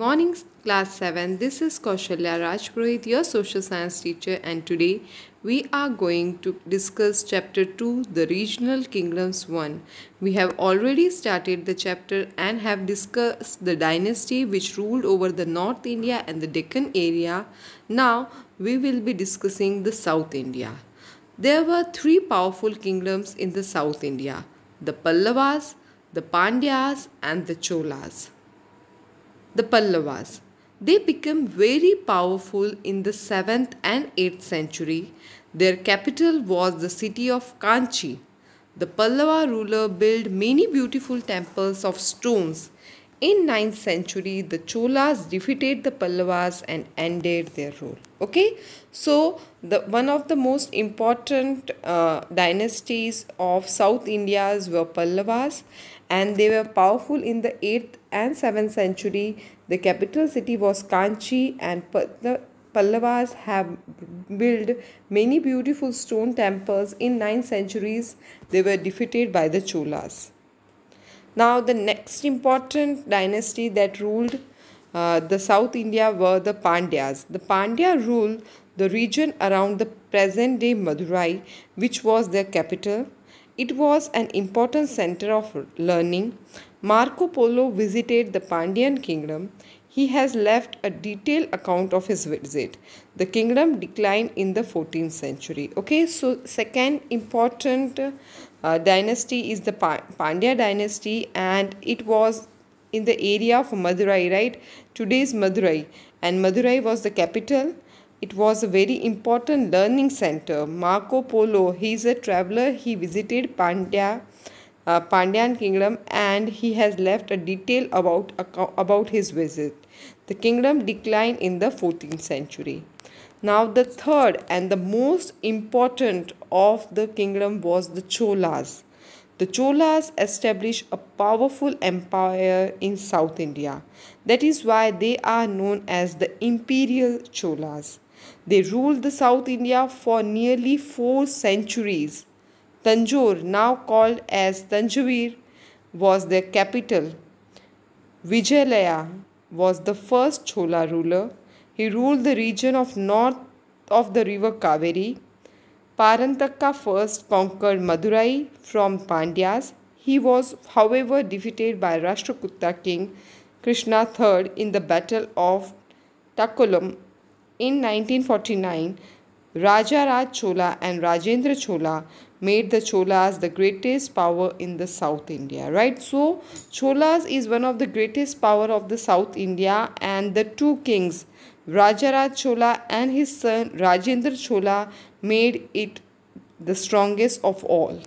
Morning class 7 this is Kaushalya Rajpurohit your social science teacher and today we are going to discuss chapter 2 the regional kingdoms 1 we have already started the chapter and have discussed the dynasty which ruled over the north india and the deccan area now we will be discussing the south india there were three powerful kingdoms in the south india the pallavas the pandyas and the cholas the Pallavas. They became very powerful in the 7th and 8th century. Their capital was the city of Kanchi. The Pallava ruler built many beautiful temples of stones. In 9th century, the Cholas defeated the Pallavas and ended their rule. Okay, so the one of the most important uh, dynasties of South India's were Pallavas and they were powerful in the 8th and 7th century. The capital city was Kanchi and the Pallavas have built many beautiful stone temples in 9 centuries. They were defeated by the Cholas. Now the next important dynasty that ruled uh, the South India were the Pandyas. The Pandya ruled the region around the present day Madurai, which was their capital. It was an important center of learning. Marco Polo visited the Pandian kingdom. He has left a detailed account of his visit. The kingdom declined in the 14th century. Okay, so second important uh, dynasty is the pa Pandya dynasty and it was in the area of Madurai, right? Today's Madurai and Madurai was the capital it was a very important learning center. Marco Polo, he is a traveler, he visited Pandya, uh, Pandyan kingdom and he has left a detail about, about his visit. The kingdom declined in the 14th century. Now the third and the most important of the kingdom was the Cholas. The Cholas established a powerful empire in South India. That is why they are known as the Imperial Cholas. They ruled the South India for nearly four centuries. Tanjore, now called as Tanjavir, was their capital. Vijayalaya was the first Chola ruler. He ruled the region of north of the river Kaveri. Parantaka first conquered Madurai from Pandyas. He was, however, defeated by Rashtrakuta king Krishna III in the Battle of Takulam in 1949, Raja Raj Chola and Rajendra Chola made the Cholas the greatest power in the South India, right? So, Cholas is one of the greatest power of the South India and the two kings, Raja Raj Chola and his son Rajendra Chola made it the strongest of all.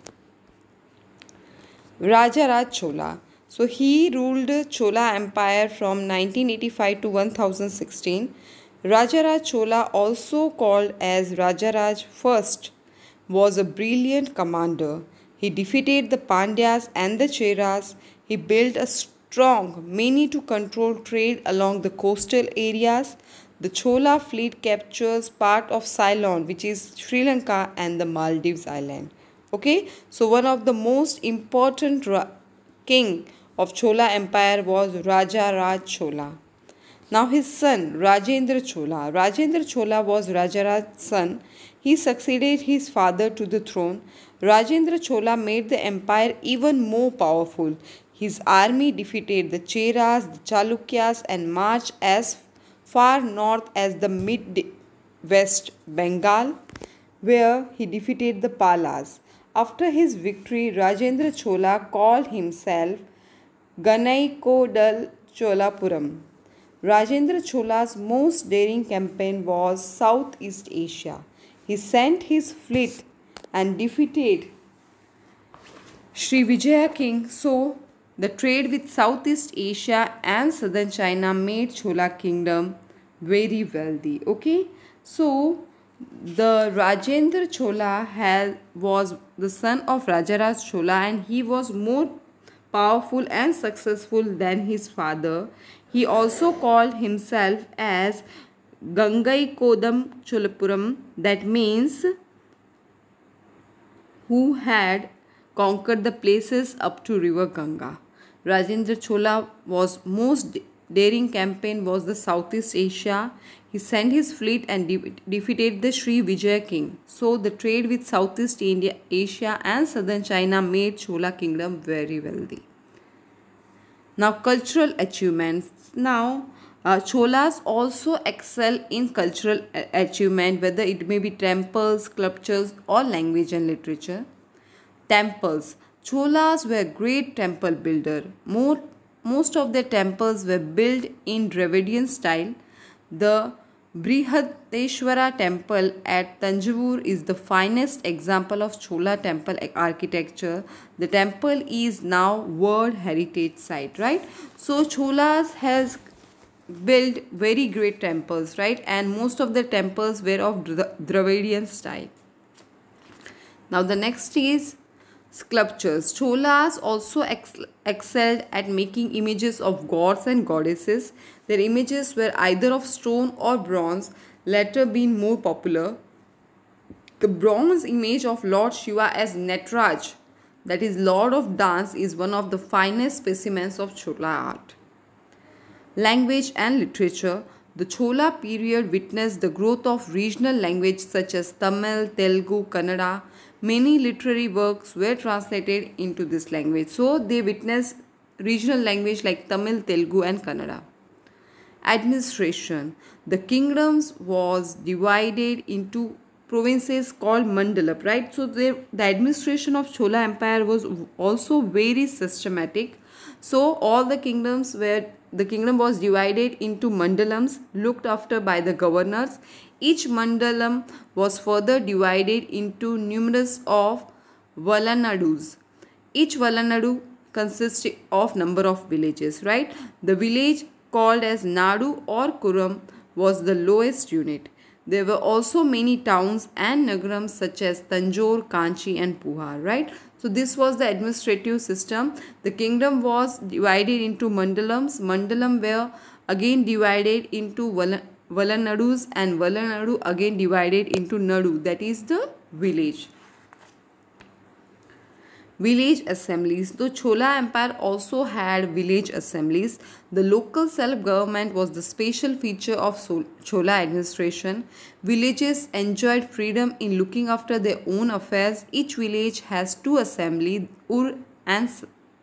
Raja Raj Chola. So, he ruled Chola Empire from 1985 to 1016. Rajaraj Chola, also called as Rajaraj I, was a brilliant commander. He defeated the Pandyas and the Cheras. He built a strong many to control trade along the coastal areas. The Chola fleet captures part of Ceylon, which is Sri Lanka and the Maldives island. Okay, so one of the most important king of Chola Empire was Rajaraj Chola. Now his son Rajendra Chola. Rajendra Chola was Rajaraj's son. He succeeded his father to the throne. Rajendra Chola made the empire even more powerful. His army defeated the Cheras, the Chalukyas, and marched as far north as the mid west Bengal, where he defeated the Palas. After his victory, Rajendra Chola called himself Ganaikodal Cholapuram. Rajendra Chola's most daring campaign was Southeast Asia. He sent his fleet and defeated Sri Vijaya King. So, the trade with Southeast Asia and southern China made Chola kingdom very wealthy. Okay, so the Rajendra Chola had, was the son of Rajaraj Chola and he was more powerful and successful than his father. He also called himself as Gangai Kodam Cholapuram that means who had conquered the places up to river Ganga. Rajendra Chola was most daring campaign was the Southeast Asia. He sent his fleet and de defeated the Sri Vijaya king. So the trade with Southeast India, Asia and southern China made Chola kingdom very wealthy. Now cultural achievements. Now uh, Cholas also excel in cultural achievement whether it may be temples, sculptures or language and literature. Temples. Cholas were great temple builder. More, most of their temples were built in Dravidian style. The Brihadeeswara temple at Tanjavur is the finest example of Chola temple architecture. The temple is now World Heritage Site, right? So Cholas has built very great temples, right? And most of the temples were of Dravidian style. Now the next is sculptures. Cholas also ex excelled at making images of gods and goddesses. Their images were either of stone or bronze, latter being more popular. The bronze image of Lord Shiva as Netraj, that is Lord of Dance, is one of the finest specimens of Chola art. Language and literature the Chola period witnessed the growth of regional languages such as Tamil, Telugu, Kannada. Many literary works were translated into this language. So they witnessed regional language like Tamil, Telugu and Kannada. Administration. The kingdoms was divided into provinces called mandalap right so the the administration of chola empire was also very systematic so all the kingdoms were the kingdom was divided into mandalams looked after by the governors. Each mandalam was further divided into numerous of Valanadus. Each Valanadu consists of number of villages, right? The village called as Nadu or Kuram was the lowest unit. There were also many towns and nagrams such as Tanjore, Kanchi and Puhar, right? So this was the administrative system. The kingdom was divided into mandalams. Mandalam were again divided into Valanadus and Valanadu again divided into Nadu that is the village village assemblies. The Chola Empire also had village assemblies, the local self-government was the special feature of Chola administration. Villages enjoyed freedom in looking after their own affairs. Each village has two assemblies, Ur and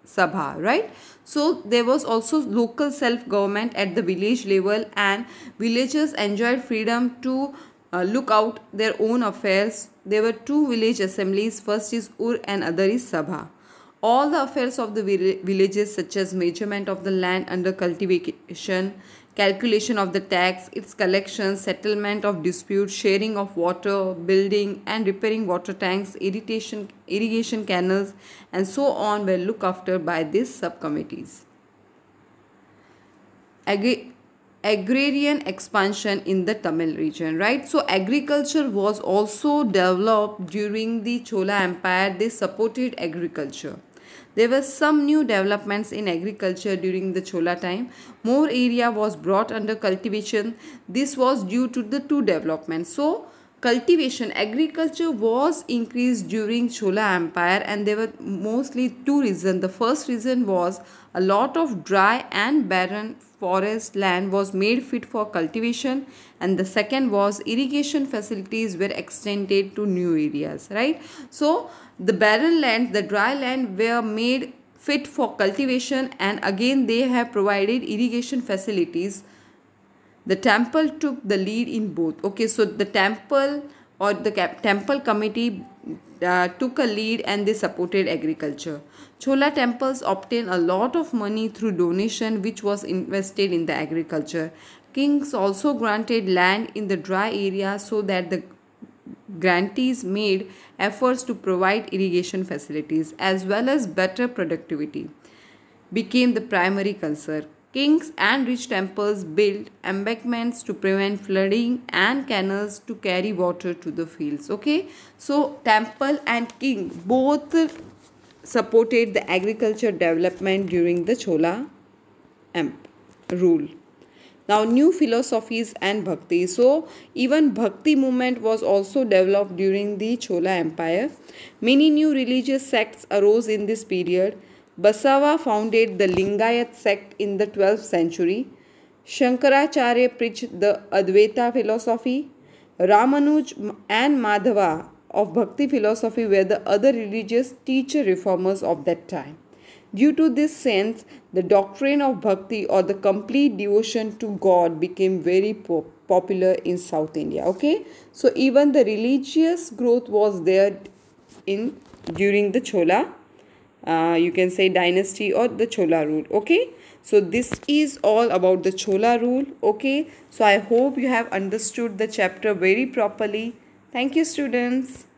Sabha, right? So there was also local self-government at the village level and villagers enjoyed freedom to uh, look out their own affairs. There were two village assemblies, first is Ur and other is Sabha. All the affairs of the villages, such as measurement of the land under cultivation, calculation of the tax, its collection, settlement of disputes, sharing of water, building and repairing water tanks, irrigation, irrigation canals, and so on, were looked after by these subcommittees. Agri agrarian expansion in the Tamil region, right? So agriculture was also developed during the Chola Empire. They supported agriculture. There were some new developments in agriculture during the Chola time. More area was brought under cultivation. This was due to the two developments. So cultivation, agriculture was increased during Chola Empire and there were mostly two reasons. The first reason was a lot of dry and barren forest land was made fit for cultivation and the second was irrigation facilities were extended to new areas right so the barren land the dry land were made fit for cultivation and again they have provided irrigation facilities the temple took the lead in both okay so the temple or the temple committee uh, took a lead and they supported agriculture. Chola temples obtained a lot of money through donation which was invested in the agriculture. Kings also granted land in the dry area so that the grantees made efforts to provide irrigation facilities as well as better productivity became the primary concern. Kings and rich temples built embankments to prevent flooding and canals to carry water to the fields. Okay, so temple and king both supported the agriculture development during the Chola rule. Now new philosophies and bhakti. So even bhakti movement was also developed during the Chola Empire. Many new religious sects arose in this period Basava founded the Lingayat sect in the 12th century. Shankaracharya preached the Advaita philosophy. Ramanuj and Madhava of Bhakti philosophy were the other religious teacher reformers of that time. Due to this sense, the doctrine of bhakti or the complete devotion to God became very popular in South India. Okay, so even the religious growth was there in during the Chola uh, you can say dynasty or the chola rule okay so this is all about the chola rule okay so i hope you have understood the chapter very properly thank you students